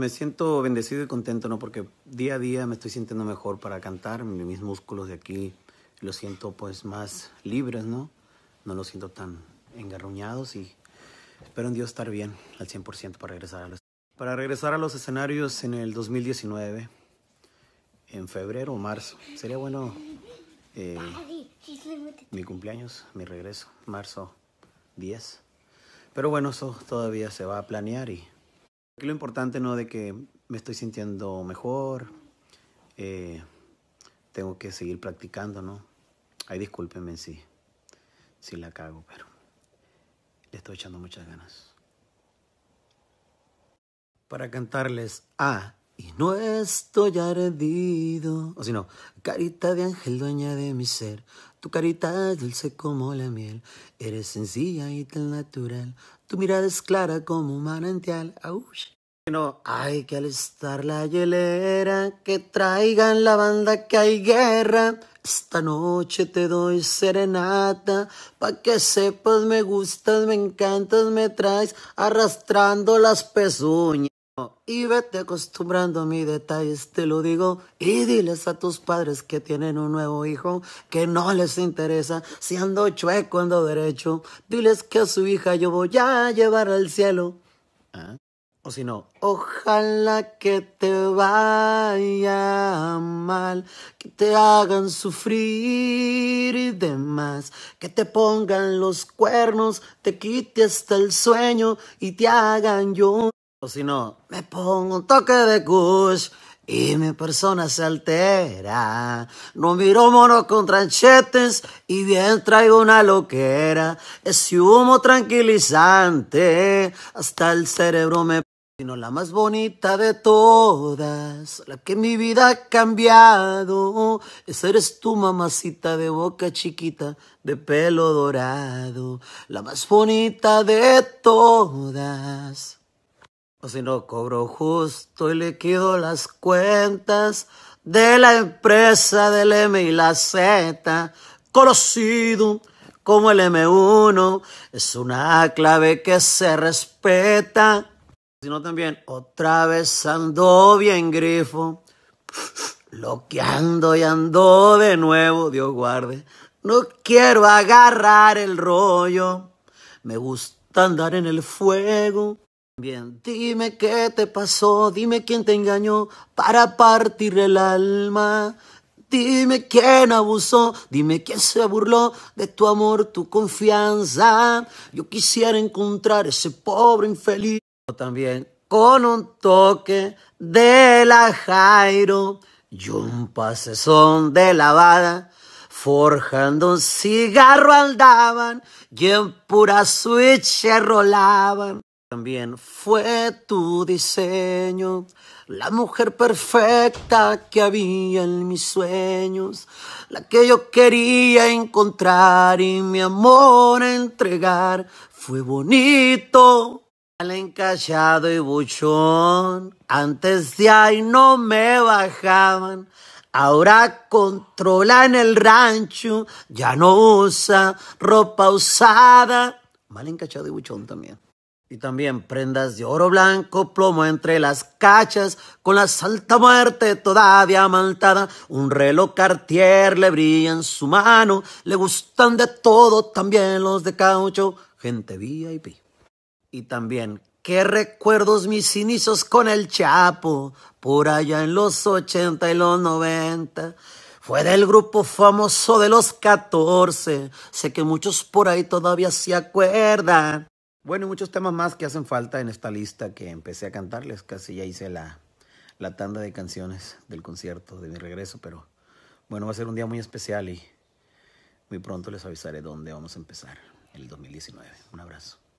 me siento bendecido y contento, ¿no? Porque día a día me estoy sintiendo mejor para cantar, mis músculos de aquí los siento pues más libres, ¿no? No los siento tan engarruñados y espero en Dios estar bien al 100% para regresar a los, para regresar a los escenarios en el 2019, en febrero o marzo. Sería bueno eh, mi cumpleaños, mi regreso, marzo 10. Pero bueno, eso todavía se va a planear y lo importante, ¿no? De que me estoy sintiendo mejor, eh, tengo que seguir practicando, ¿no? Ay, discúlpenme si, si la cago, pero le estoy echando muchas ganas. Para cantarles a y no estoy ardido. O si no, carita de ángel, dueña de mi ser. Tu carita es dulce como la miel. Eres sencilla y tan natural. Tu mirada es clara como un manantial. ¡Aush! No, hay que alistar la hielera, que traigan la banda que hay guerra. Esta noche te doy serenata, pa' que sepas me gustas, me encantas, me traes arrastrando las pezuñas. Y vete acostumbrando a mis detalles, te lo digo. Y diles a tus padres que tienen un nuevo hijo, que no les interesa si ando chueco, ando derecho. Diles que a su hija yo voy a llevar al cielo. ¿Ah? O si no, ojalá que te vaya mal, que te hagan sufrir y demás, que te pongan los cuernos, te quite hasta el sueño y te hagan yo o si no, me pongo un toque de kush y mi persona se altera. No miro mono con tranchetes y bien traigo una loquera. Es humo tranquilizante hasta el cerebro me... Sino la más bonita de todas, la que mi vida ha cambiado. Esa eres tu mamacita de boca chiquita, de pelo dorado. La más bonita de todas. O si no cobro justo y liquido las cuentas de la empresa del M y la Z, conocido como el M1, es una clave que se respeta. Sino también otra vez ando bien grifo, Loqueando y ando de nuevo, Dios guarde. No quiero agarrar el rollo, me gusta andar en el fuego dime qué te pasó, dime quién te engañó para partir el alma. Dime quién abusó, dime quién se burló de tu amor, tu confianza. Yo quisiera encontrar ese pobre infeliz. También con un toque de la Jairo y un pasezón de lavada. Forjando un cigarro andaban y en pura switch rolaban. También fue tu diseño, la mujer perfecta que había en mis sueños, la que yo quería encontrar y mi amor entregar. Fue bonito, mal encallado y buchón, antes de ahí no me bajaban. Ahora controla en el rancho, ya no usa ropa usada. Mal encachado y buchón también. Y también prendas de oro blanco, plomo entre las cachas, con la salta muerte todavía diamantada. Un reloj cartier le brilla en su mano, le gustan de todo también los de caucho, gente VIP. Y también, qué recuerdos mis inicios con el Chapo, por allá en los 80 y los 90. Fue del grupo famoso de los 14, sé que muchos por ahí todavía se acuerdan. Bueno, y muchos temas más que hacen falta en esta lista que empecé a cantarles. Casi ya hice la, la tanda de canciones del concierto de mi regreso, pero bueno, va a ser un día muy especial y muy pronto les avisaré dónde vamos a empezar el 2019. Un abrazo.